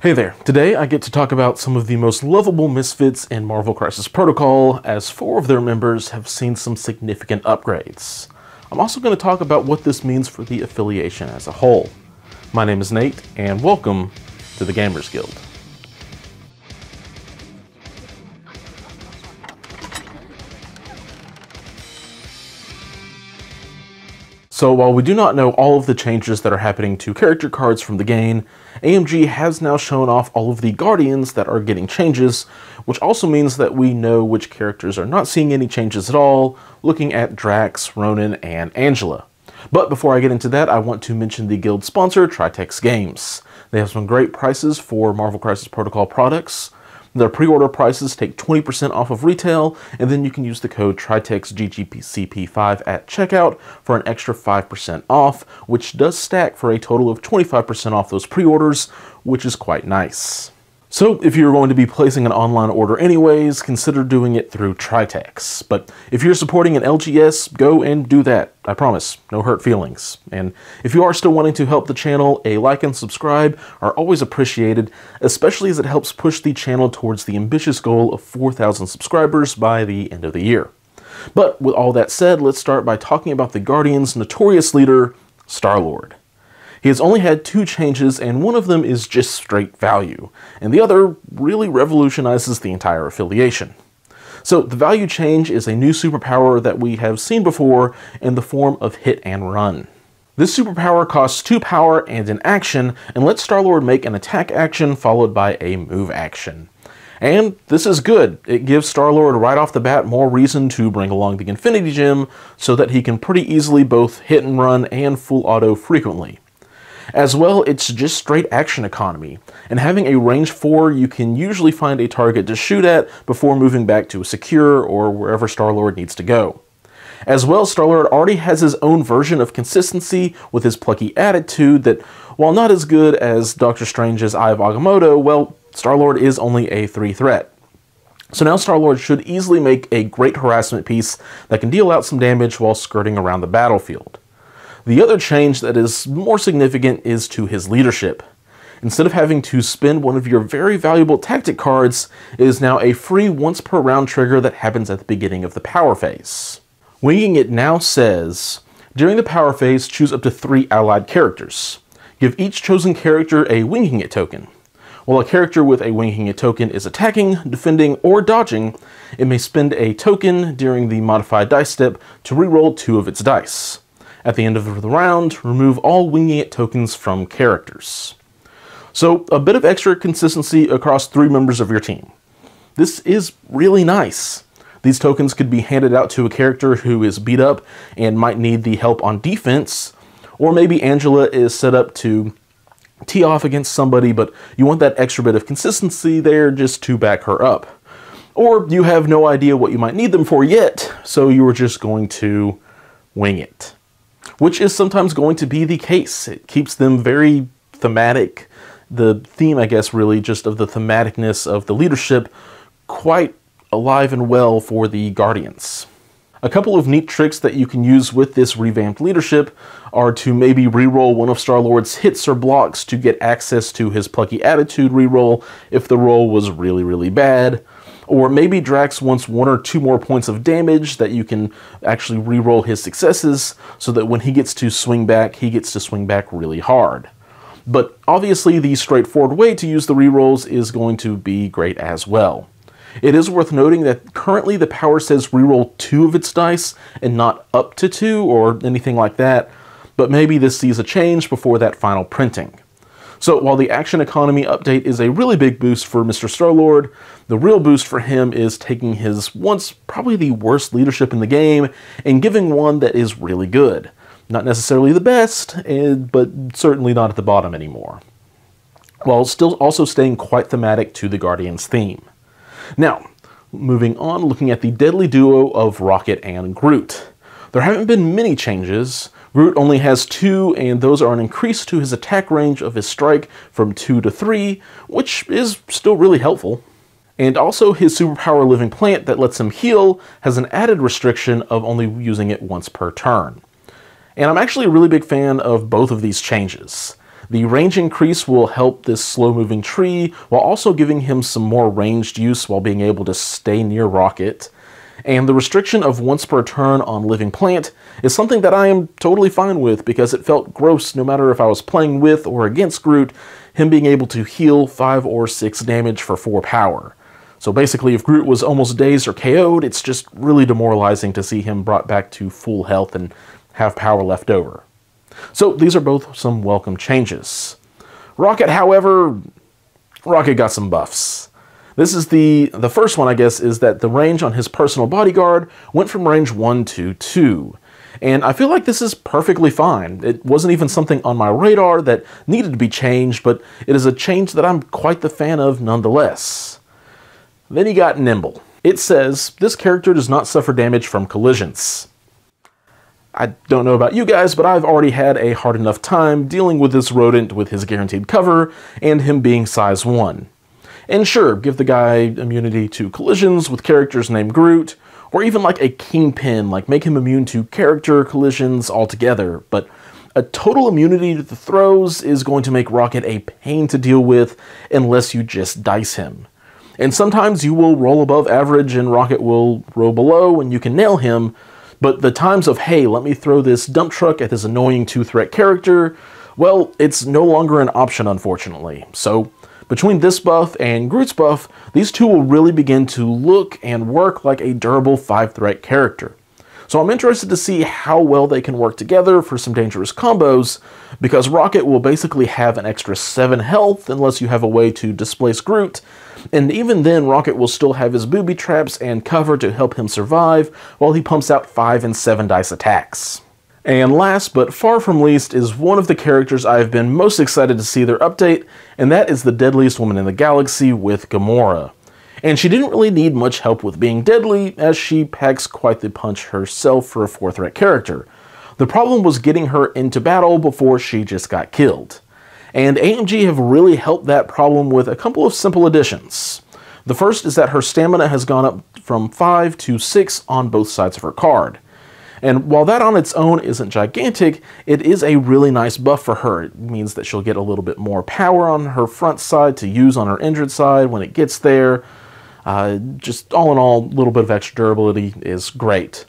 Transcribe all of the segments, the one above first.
Hey there, today I get to talk about some of the most lovable misfits in Marvel Crisis Protocol, as four of their members have seen some significant upgrades. I'm also going to talk about what this means for the affiliation as a whole. My name is Nate, and welcome to the Gamers Guild. So while we do not know all of the changes that are happening to character cards from the game, AMG has now shown off all of the Guardians that are getting changes, which also means that we know which characters are not seeing any changes at all, looking at Drax, Ronan, and Angela. But before I get into that, I want to mention the guild sponsor, Tritex Games. They have some great prices for Marvel Crisis Protocol products, their pre-order prices take 20% off of retail, and then you can use the code TritexGGPCP5 at checkout for an extra 5% off, which does stack for a total of 25% off those pre-orders, which is quite nice. So if you're going to be placing an online order anyways, consider doing it through Tritex. But if you're supporting an LGS, go and do that. I promise, no hurt feelings. And if you are still wanting to help the channel, a like and subscribe are always appreciated, especially as it helps push the channel towards the ambitious goal of 4,000 subscribers by the end of the year. But with all that said, let's start by talking about the Guardian's notorious leader, Star-Lord. He has only had two changes, and one of them is just straight value, and the other really revolutionizes the entire affiliation. So the value change is a new superpower that we have seen before in the form of hit and run. This superpower costs two power and an action, and lets Star-Lord make an attack action followed by a move action. And this is good. It gives Star-Lord right off the bat more reason to bring along the Infinity Gem so that he can pretty easily both hit and run and full auto frequently. As well, it's just straight action economy, and having a range 4 you can usually find a target to shoot at before moving back to a secure or wherever Star-Lord needs to go. As well, Star-Lord already has his own version of consistency with his plucky attitude that, while not as good as Doctor Strange's Eye of Agamotto, well, Star-Lord is only a 3 threat. So now Star-Lord should easily make a great harassment piece that can deal out some damage while skirting around the battlefield. The other change that is more significant is to his leadership. Instead of having to spend one of your very valuable tactic cards, it is now a free once per round trigger that happens at the beginning of the power phase. Winging It now says, during the power phase, choose up to three allied characters. Give each chosen character a Winging It token. While a character with a Winging It token is attacking, defending, or dodging, it may spend a token during the modified dice step to reroll two of its dice. At the end of the round, remove all Winging It tokens from characters. So, a bit of extra consistency across three members of your team. This is really nice. These tokens could be handed out to a character who is beat up and might need the help on defense, or maybe Angela is set up to tee off against somebody, but you want that extra bit of consistency there just to back her up. Or you have no idea what you might need them for yet, so you are just going to wing it which is sometimes going to be the case. It keeps them very thematic. The theme, I guess, really just of the thematicness of the leadership quite alive and well for the Guardians. A couple of neat tricks that you can use with this revamped leadership are to maybe reroll one of Star-Lord's hits or blocks to get access to his Plucky Attitude reroll if the roll was really, really bad or maybe Drax wants one or two more points of damage that you can actually re-roll his successes so that when he gets to swing back, he gets to swing back really hard. But obviously the straightforward way to use the re-rolls is going to be great as well. It is worth noting that currently the power says re-roll two of its dice and not up to two or anything like that, but maybe this sees a change before that final printing. So while the Action Economy update is a really big boost for Mr. Starlord, the real boost for him is taking his once probably the worst leadership in the game and giving one that is really good. Not necessarily the best, eh, but certainly not at the bottom anymore. While still also staying quite thematic to the Guardians theme. Now, moving on, looking at the deadly duo of Rocket and Groot. There haven't been many changes, Groot only has two, and those are an increase to his attack range of his strike from two to three, which is still really helpful. And also his superpower living plant that lets him heal has an added restriction of only using it once per turn. And I'm actually a really big fan of both of these changes. The range increase will help this slow moving tree while also giving him some more ranged use while being able to stay near Rocket and the restriction of once per turn on living plant is something that I am totally fine with because it felt gross no matter if I was playing with or against Groot, him being able to heal 5 or 6 damage for 4 power. So basically, if Groot was almost dazed or KO'd, it's just really demoralizing to see him brought back to full health and have power left over. So these are both some welcome changes. Rocket, however, Rocket got some buffs. This is the, the first one, I guess, is that the range on his personal bodyguard went from range 1 to 2. And I feel like this is perfectly fine. It wasn't even something on my radar that needed to be changed, but it is a change that I'm quite the fan of nonetheless. Then he got Nimble. It says, this character does not suffer damage from collisions. I don't know about you guys, but I've already had a hard enough time dealing with this rodent with his guaranteed cover and him being size 1. And sure, give the guy immunity to collisions with characters named Groot, or even like a kingpin, like make him immune to character collisions altogether, but a total immunity to the throws is going to make Rocket a pain to deal with unless you just dice him. And sometimes you will roll above average and Rocket will roll below and you can nail him, but the times of, hey, let me throw this dump truck at this annoying two-threat character, well, it's no longer an option, unfortunately. So between this buff and Groot's buff, these two will really begin to look and work like a durable 5-threat character. So I'm interested to see how well they can work together for some dangerous combos, because Rocket will basically have an extra 7 health unless you have a way to displace Groot, and even then Rocket will still have his booby traps and cover to help him survive while he pumps out 5 and 7 dice attacks. And last, but far from least, is one of the characters I've been most excited to see their update, and that is the deadliest woman in the galaxy with Gamora. And she didn't really need much help with being deadly, as she packs quite the punch herself for a 4 threat character. The problem was getting her into battle before she just got killed. And AMG have really helped that problem with a couple of simple additions. The first is that her stamina has gone up from 5 to 6 on both sides of her card. And while that on its own isn't gigantic, it is a really nice buff for her. It means that she'll get a little bit more power on her front side to use on her injured side when it gets there. Uh, just all in all, a little bit of extra durability is great.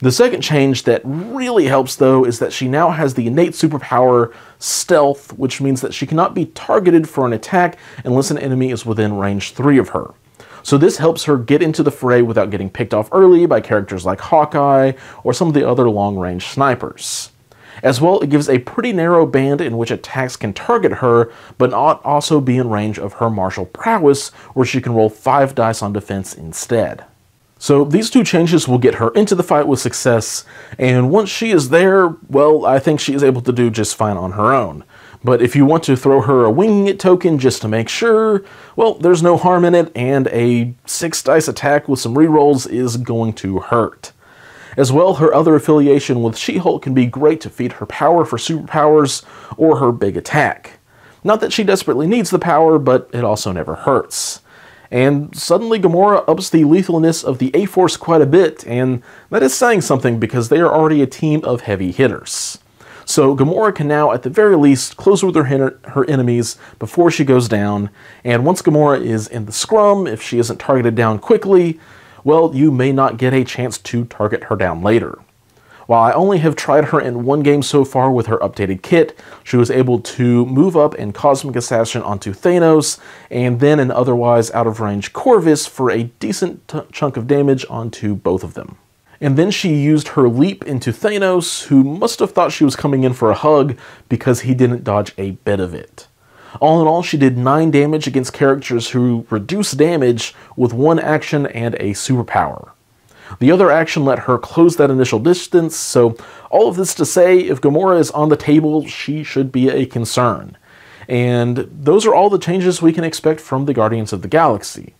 The second change that really helps though is that she now has the innate superpower Stealth, which means that she cannot be targeted for an attack unless an enemy is within range 3 of her. So this helps her get into the fray without getting picked off early by characters like Hawkeye or some of the other long-range snipers. As well, it gives a pretty narrow band in which attacks can target her, but not also be in range of her martial prowess, where she can roll 5 dice on defense instead. So these two changes will get her into the fight with success, and once she is there, well, I think she is able to do just fine on her own. But if you want to throw her a winging it token just to make sure, well, there's no harm in it, and a 6 dice attack with some rerolls is going to hurt. As well, her other affiliation with She-Hulk can be great to feed her power for superpowers or her big attack. Not that she desperately needs the power, but it also never hurts. And suddenly Gamora ups the lethalness of the A-Force quite a bit, and that is saying something because they are already a team of heavy hitters. So Gamora can now, at the very least, close with her, her enemies before she goes down, and once Gamora is in the scrum, if she isn't targeted down quickly, well, you may not get a chance to target her down later. While I only have tried her in one game so far with her updated kit, she was able to move up in Cosmic Assassin onto Thanos, and then an otherwise out of range Corvus for a decent chunk of damage onto both of them. And then she used her leap into Thanos, who must have thought she was coming in for a hug because he didn't dodge a bit of it. All in all, she did 9 damage against characters who reduce damage with one action and a superpower. The other action let her close that initial distance, so all of this to say, if Gamora is on the table, she should be a concern. And those are all the changes we can expect from the Guardians of the Galaxy.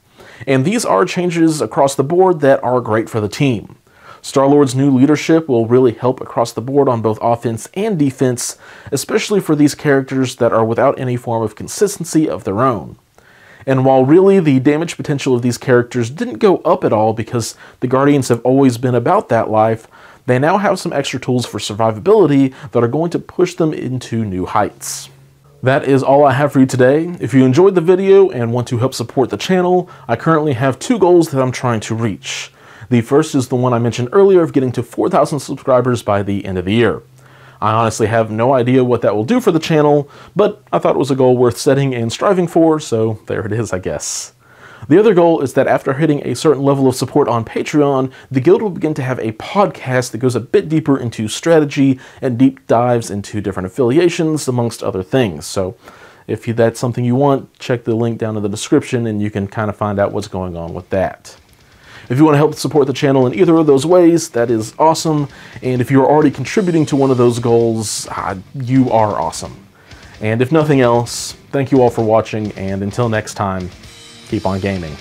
And these are changes across the board that are great for the team. Star Lord's new leadership will really help across the board on both offense and defense, especially for these characters that are without any form of consistency of their own. And while really the damage potential of these characters didn't go up at all because the Guardians have always been about that life, they now have some extra tools for survivability that are going to push them into new heights. That is all I have for you today. If you enjoyed the video and want to help support the channel, I currently have two goals that I'm trying to reach. The first is the one I mentioned earlier of getting to 4,000 subscribers by the end of the year. I honestly have no idea what that will do for the channel, but I thought it was a goal worth setting and striving for, so there it is, I guess. The other goal is that after hitting a certain level of support on Patreon, the Guild will begin to have a podcast that goes a bit deeper into strategy and deep dives into different affiliations, amongst other things. So if that's something you want, check the link down in the description and you can kind of find out what's going on with that. If you want to help support the channel in either of those ways, that is awesome. And if you're already contributing to one of those goals, ah, you are awesome. And if nothing else, thank you all for watching, and until next time, keep on gaming.